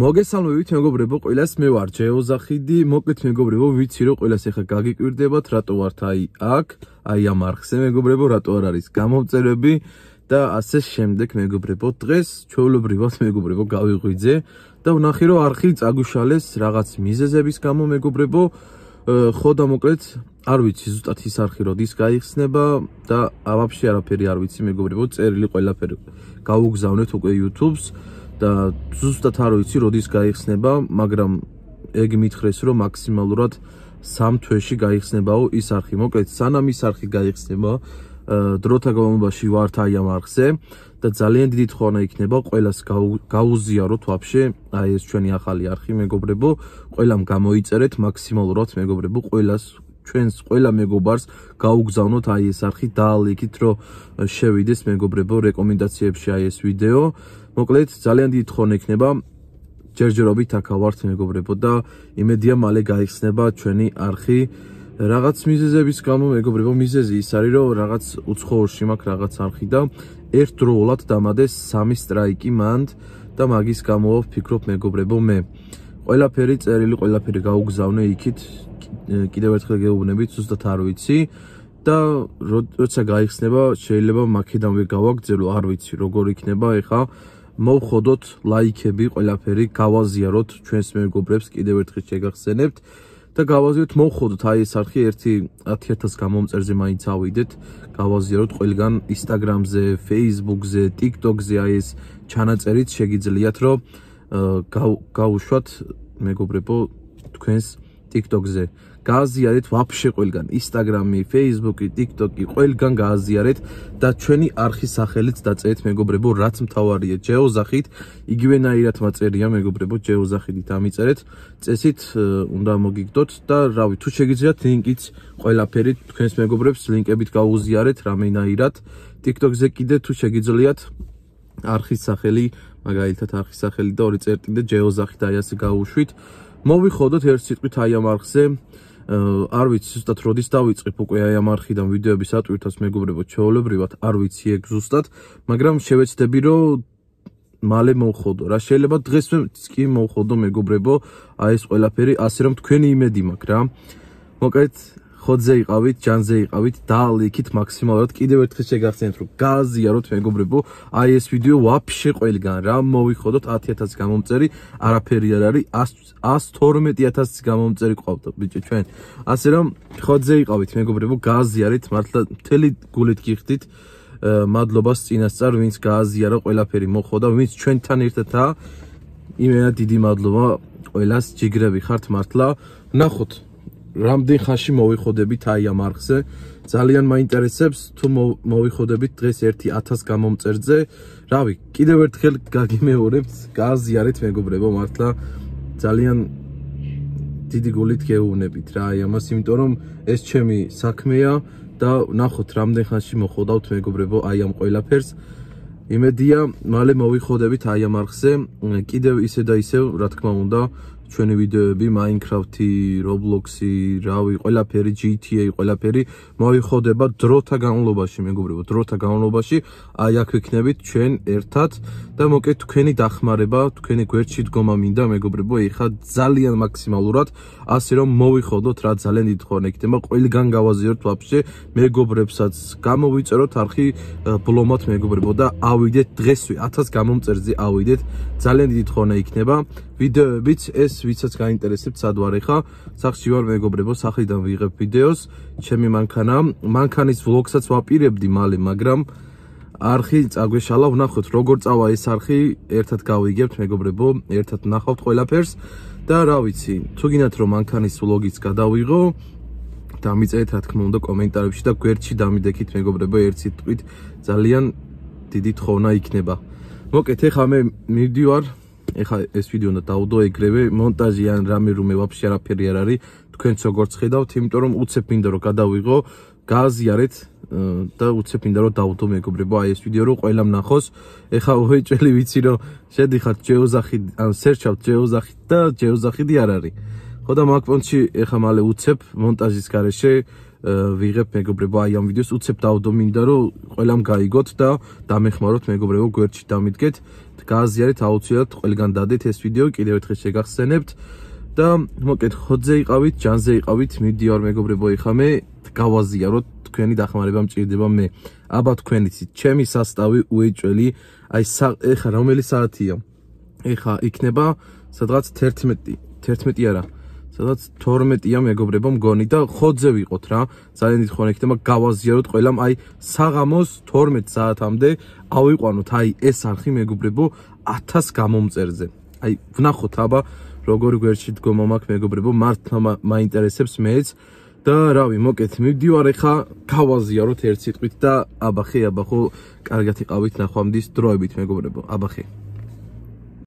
მოგესალმებით მეგობრებო, ყველას მე ვარ ჯეოზახიდი. მოკლედ მეგობრებო, ვიცი რომ ყველას ახლა გაგიკვირდებათ, რატო ვართ აი აქ, აი ამ არხზე მეგობრებო, რატო არ არის გამოწერები და ასე შემდეგ მეგობრებო. დღეს ჩვეულებრივად მეგობრებო გავიღვიძე და ვნახი რომ არხი წაგუშალეს რაღაც მიზეზების გამო მეგობრებო. ხო და მოკლედ არ ვიცი ზუსტად ის არხი როდის გაიხსნება და აბაბში არაფერი არ ვიცი მეგობრებო, წერილი ყველაფერი გავუგზავნეთ უკვე YouTube-ს. და ზუსტად არ ვიცი როდის გაიხსნება, მაგრამ ეგ მითხრეს რომ მაქსიმალურად 3 თვეში გაიხსნებაო ის არხი. მოკლედ სანამ ის არხი გაიხსნება, დროთა განმავლობაში ვართ აი ამ არხზე და ძალიან დიდი თხოვნა იქნება ყოველას გაუზიაროთ ვაფშე აი ეს ჩვენი ახალი არხი მეგობრებო, ყველამ გამოიწერეთ მაქსიმალურად მეგობრებო, ყოველას ჩვენს ყველა მეგობარს გაუგზავნოთ აი ეს არხი დაალეგით რომ შევიდეს მეგობრებო რეკომენდაციებში აი ეს ვიდეო. მოკლედ ძალიან დიდ ხონ ექნება ჯერჯერობით ახავართ მეგობრებო და იმედია მალე გაიხსნება ჩვენი არხი რაღაც მიზეზების გამო მეგობრებო მიზეზი ის არის რომ რაღაც უცხოურში მაქვს რაღაც არხი და ერთდროულად დამადეს სამი სტრაიკი მანდ და მაგის გამო ვფიქრობ მეგობრებო მე ყველაფერი წერილი ყველაფერი გაუგზავნე იქით კიდევ ერთხელ გეუბნებით, ზუსტად არ ვიცი. და როცა გაიხსნება, შეიძლება მაქედამვე გავაგზელო, არ ვიცი, როგორ იქნება, ეხა მოვხოდოთ ლაიქები, ყველაფერი გავაზიაროთ ჩვენს მეგობრებს, კიდევ ერთხელ შეგახსენებთ და გავაზიაროთ, მოვხოდოთ აი ეს არხი 1-10000 გამომწერზე მაინც ავიდეთ, გავაზიაროთ ყველგან Instagram-ზე, Facebook-ზე, TikTok-ზე აი ეს ჩანაწერიც შეგიძლიათ რომ გაუშვათ მეგობრებო თქვენს TikTok-ზე. გააზიარეთ ვაფშე ყველგან, Instagram-ი, Facebook-ი, TikTok-ი, ყველგან გააზიარეთ და ჩვენი არქის სახელით დაწერეთ მეგობრებო, რაც მთავარია, ჯეოზახით, იგივენაირად მაწერია მეგობრებო, ჯეოზახით ამიწერეთ, წესით უნდა მოგიგდოთ და რავი, თუ შეგიძლიათ ლინკიც ყველაფერი თქვენს მეგობრებს ლინკებით გაუზიარეთ რამენაირად. TikTok-ზე კიდე თუ შეგიძლიათ არქის სახელი, მაგალითად არქის სახელი და ორი წერტილი და ჯეოზახით აი ასე გაუშვით. მოვიხოვდოთ ერთ სიტყვით აი ამ არხზე არ ვიცი ზუსტად როდის დავიწყებ უკვე აი ამ არხიდან ვიდეოების ატვირთვას მეგობრებო ჩაოლებრივად არ ვიცი ეგ ზუსტად მაგრამ შევეცდები რომ მალე მოვხოვდო რა შეიძლება დღესვე კი მოვხოვდო მეგობრებო აი ეს ყველაფერი ასე რომ თქვენი იმედი მაქვს რა მოკლედ ხოძე იყავით, ჯანზე იყავით, დაალიქით მაქსიმალურად. კიდევ ერთხელ შეგახსენებთ, რომ გააზიაროთ მეგობრებო, აი ეს ვიდეო ვაფშე ყველგან რა მოვიხოდოთ 10000 გამომწერი, არაფერი არ არის, 112000 გამომწერი ყავთ ბიჭო ჩვენ. ასე რომ ხოძე იყავით მეგობრებო, გააზიარეთ მართლა მთელი გულით გიხდით. მადლობა წინასწარ ვინც გააზიარა ყველაფერი მოხოდა, ვინც ჩვენთან ერთადაა იმენა დიდი მადლობა ყველას ჯიგრები ხართ მართლა ნახოთ რამდენ ხანში მოვიხოდებით აი ამ არხზე ძალიან მაინტერესებს თუ მოვიხოდებით დღეს 1000 გამომწერზე რავი კიდევ ერთხელ გაგიმეორებთ გააზიარეთ მეგობრებო მართლა ძალიან დიდი გულით გეუბნებით რა აი ამას იმიტომ რომ ეს ჩემი საქმეა და ნახოთ რამდენ ხანში მოხოდავთ მეგობრებო აი ამ ყველაფერს იმედია მალე მოვიხოდებით აი ამ არხზე კიდევ ისე და ისე რა თქმა უნდა ჩვენი ვიდეოები Minecraft-ი, Roblox-ი, რავი, ყველაფერი GTA-ი, ყველაფერი მოიხოდება დროთა განმავლობაში, მეგობრებო, დროთა განმავლობაში აი აქ ვიქნებით ჩვენ ერთად და მოკეთ თქვენი დახმარება, თქვენი გვერდში დგომა მინდა, მეგობრებო, ეხა ძალიან მაქსიმალურად, ასე რომ მოიხოდოთ რა ძალიან დიდ ხონ ექნება, ყველგან გავაზიაროთ ვაფშე მეგობრებსაც გამოვიწეროთ არხი ბლომად მეგობრებო და ავიდეთ დღესვე 1000 გამომწერზე ავიდეთ ძალიან დიდი თხოვნა იქნება ვიდეოებიც ეს ვიცაც გაინტერესებს სად ვარ ახლა სახში ვარ მეგობრებო სახლიდან ვიღებ ვიდეოს ჩემი მანქანა მანქანის ვლოგსაც ვაპირებდი მალე მაგრამ არხი წაგვეშალა ვნახოთ როგორ წავა ეს არხი ერთად გავიგებთ მეგობრებო ერთად ნახავთ ყველაფერს და რა ვიცი თუ გინათ რომ მანქანის ვლოგიც გადავიღო დამიწერეთ რა თქმა უნდა კომენტარებში და გვერდში დამიდეკით მეგობრებო ერთი თვით ძალიან დიდი თხოვნა იქნება მოკეთ ახლა მე მივდივარ ეხა ეს ვიდეო უნდა დაუდო ეგრევე მონტაჟი ან რამე რომე ვაფშე არაფერი არ არის თქვენ როგორ ხედავთ იმიტომ რომ უცებ მინდა რომ გადავიღო გააზიარეთ და უცებ მინდა რომ დაუდო მეგობრებო აი ეს ვიდეო რომ ყველამ ნახოს ეხა უეჭველი ვიცი რომ შედიხართ ჯეოზახი ან სერჩავთ ჯეოზახი და ჯეოზახიდი არ არის ხოდა მაკპონჩი ეხა მალე უცებ მონტაჟის გარეშე ვიღებ მეგობრებო აი ამ ვიდეოს უცებ დავდო მინდა რომ ყველამ გაიგოთ და დამეხმაროთ მეგობრებო გვერდში დამიდგეთ გააზიარეთ აუცილებლად ყველგან დადეთ ეს ვიდეო კიდევ ერთხელ შეგახსენებთ და მოკეთ ხოძე იყავით ჯანზე იყავით მიდი არ მეგობრებო იხამე გავაზიაროთ თქვენი დახმარება მჭირდება მე აბა თქვენიც ჩემი состаვი უეჭველი აი ეხა რომელი საათია ეხა იქნება სადღაც 11 11 არა 11 სადაც 12-ია მეგობრებო მგონი და ხოძე ვიყოთ რა. ძალიან დიდ ხონ ექნება გავაზიაროთ ყველამ აი საღამოს 12 საათამდე ავიყვანოთ აი ეს არხი მეგობრებო 1000 გამომწერზე. აი ვნახოთ აბა როგორი გვერდში დგომა მაქვს მეგობრებო მართლა მაინტერესებს მეც და რავი მოკეთ მივდივარ ეხა გავაზიაროთ ერთ სიტყვით და აბა ხე აბა ხო კარგად იყავით ნახვამდის დროებით მეგობრებო აბა ხე